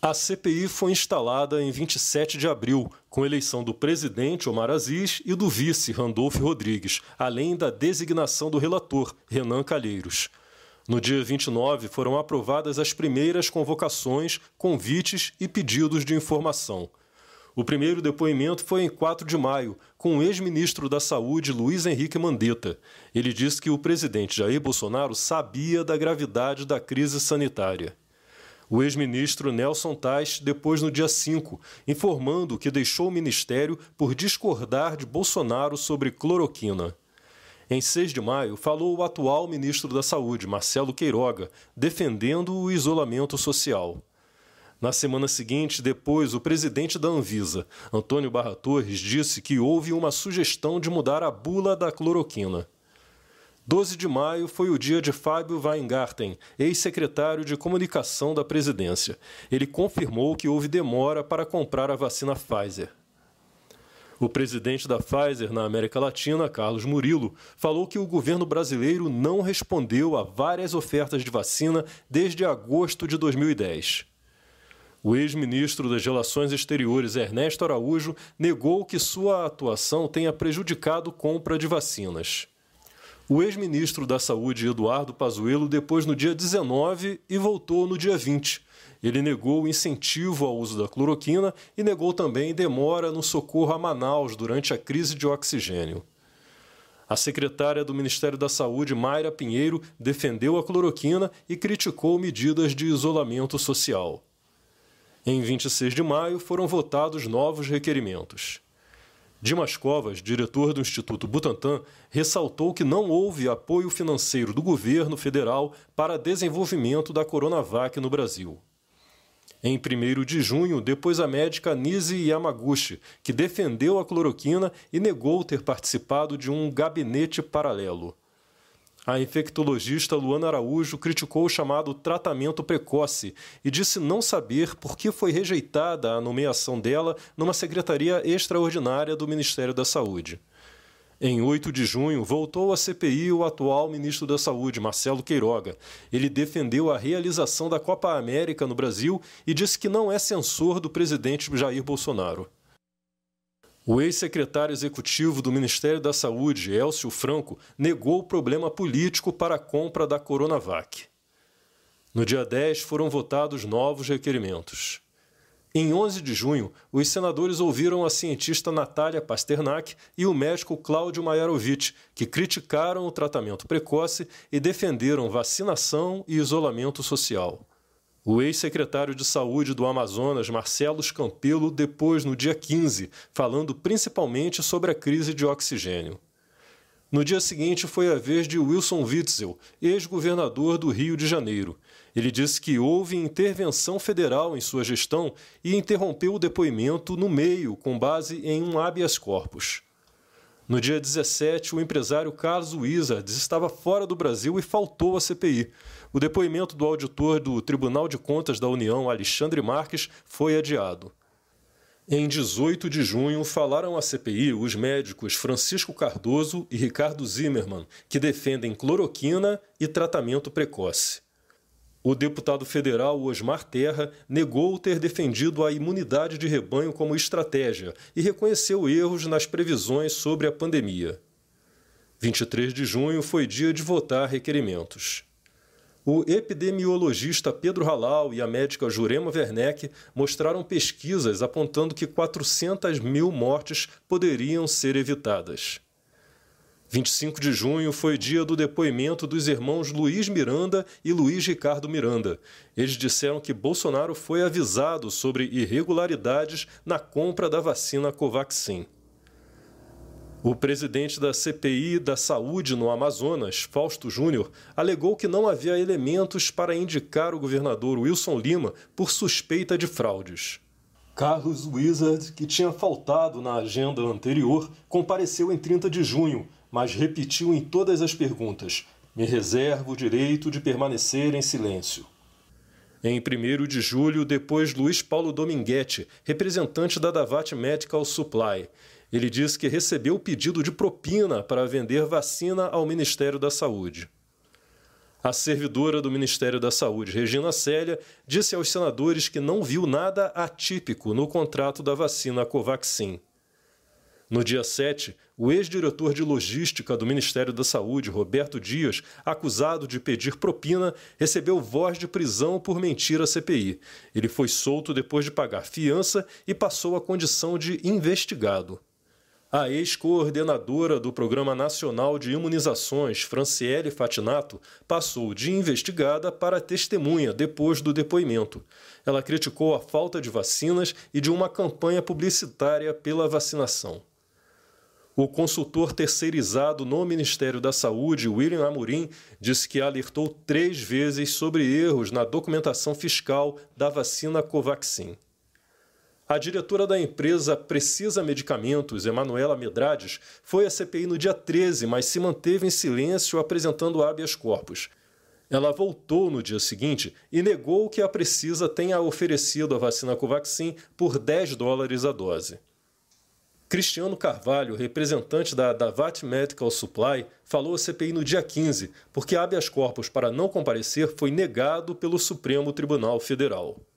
A CPI foi instalada em 27 de abril, com eleição do presidente Omar Aziz e do vice Randolfo Rodrigues, além da designação do relator Renan Calheiros. No dia 29 foram aprovadas as primeiras convocações, convites e pedidos de informação. O primeiro depoimento foi em 4 de maio, com o ex-ministro da Saúde Luiz Henrique Mandetta. Ele disse que o presidente Jair Bolsonaro sabia da gravidade da crise sanitária. O ex-ministro Nelson Tais, depois no dia 5, informando que deixou o ministério por discordar de Bolsonaro sobre cloroquina. Em 6 de maio, falou o atual ministro da Saúde, Marcelo Queiroga, defendendo o isolamento social. Na semana seguinte, depois, o presidente da Anvisa, Antônio Barra Torres, disse que houve uma sugestão de mudar a bula da cloroquina. 12 de maio foi o dia de Fábio Weingarten, ex-secretário de Comunicação da presidência. Ele confirmou que houve demora para comprar a vacina Pfizer. O presidente da Pfizer na América Latina, Carlos Murilo, falou que o governo brasileiro não respondeu a várias ofertas de vacina desde agosto de 2010. O ex-ministro das Relações Exteriores, Ernesto Araújo, negou que sua atuação tenha prejudicado compra de vacinas o ex-ministro da Saúde, Eduardo Pazuello, depois no dia 19 e voltou no dia 20. Ele negou o incentivo ao uso da cloroquina e negou também demora no socorro a Manaus durante a crise de oxigênio. A secretária do Ministério da Saúde, Mayra Pinheiro, defendeu a cloroquina e criticou medidas de isolamento social. Em 26 de maio foram votados novos requerimentos. Dimas Covas, diretor do Instituto Butantan, ressaltou que não houve apoio financeiro do governo federal para desenvolvimento da Coronavac no Brasil. Em 1 de junho, depois a médica Nise Yamaguchi, que defendeu a cloroquina e negou ter participado de um gabinete paralelo. A infectologista Luana Araújo criticou o chamado tratamento precoce e disse não saber por que foi rejeitada a nomeação dela numa secretaria extraordinária do Ministério da Saúde. Em 8 de junho, voltou à CPI o atual ministro da Saúde, Marcelo Queiroga. Ele defendeu a realização da Copa América no Brasil e disse que não é censor do presidente Jair Bolsonaro. O ex-secretário executivo do Ministério da Saúde, Elcio Franco, negou o problema político para a compra da Coronavac. No dia 10 foram votados novos requerimentos. Em 11 de junho, os senadores ouviram a cientista Natália Pasternak e o médico Cláudio Majarovic, que criticaram o tratamento precoce e defenderam vacinação e isolamento social. O ex-secretário de Saúde do Amazonas, Marcelo Campelo, depois no dia 15, falando principalmente sobre a crise de oxigênio. No dia seguinte foi a vez de Wilson Witzel, ex-governador do Rio de Janeiro. Ele disse que houve intervenção federal em sua gestão e interrompeu o depoimento no meio, com base em um habeas corpus. No dia 17, o empresário Carlos Wizards estava fora do Brasil e faltou à CPI. O depoimento do auditor do Tribunal de Contas da União, Alexandre Marques, foi adiado. Em 18 de junho, falaram à CPI os médicos Francisco Cardoso e Ricardo Zimmermann, que defendem cloroquina e tratamento precoce. O deputado federal Osmar Terra negou ter defendido a imunidade de rebanho como estratégia e reconheceu erros nas previsões sobre a pandemia. 23 de junho foi dia de votar requerimentos. O epidemiologista Pedro Halal e a médica Jurema Werneck mostraram pesquisas apontando que 400 mil mortes poderiam ser evitadas. 25 de junho foi dia do depoimento dos irmãos Luiz Miranda e Luiz Ricardo Miranda. Eles disseram que Bolsonaro foi avisado sobre irregularidades na compra da vacina Covaxin. O presidente da CPI da Saúde no Amazonas, Fausto Júnior, alegou que não havia elementos para indicar o governador Wilson Lima por suspeita de fraudes. Carlos Wizard, que tinha faltado na agenda anterior, compareceu em 30 de junho, mas repetiu em todas as perguntas: Me reservo o direito de permanecer em silêncio. Em 1 de julho, depois Luiz Paulo Dominguete, representante da Davat Medical Supply. Ele diz que recebeu pedido de propina para vender vacina ao Ministério da Saúde. A servidora do Ministério da Saúde, Regina Célia, disse aos senadores que não viu nada atípico no contrato da vacina Covaxin. No dia 7, o ex-diretor de logística do Ministério da Saúde, Roberto Dias, acusado de pedir propina, recebeu voz de prisão por mentir à CPI. Ele foi solto depois de pagar fiança e passou a condição de investigado. A ex-coordenadora do Programa Nacional de Imunizações, Franciele Fatinato, passou de investigada para testemunha depois do depoimento. Ela criticou a falta de vacinas e de uma campanha publicitária pela vacinação. O consultor terceirizado no Ministério da Saúde, William Amorim, disse que alertou três vezes sobre erros na documentação fiscal da vacina Covaxin. A diretora da empresa Precisa Medicamentos, Emanuela Medrades, foi à CPI no dia 13, mas se manteve em silêncio apresentando habeas corpus. Ela voltou no dia seguinte e negou que a Precisa tenha oferecido a vacina Covaxin por 10 dólares a dose. Cristiano Carvalho, representante da Davat Medical Supply, falou à CPI no dia 15, porque habeas corpus para não comparecer foi negado pelo Supremo Tribunal Federal.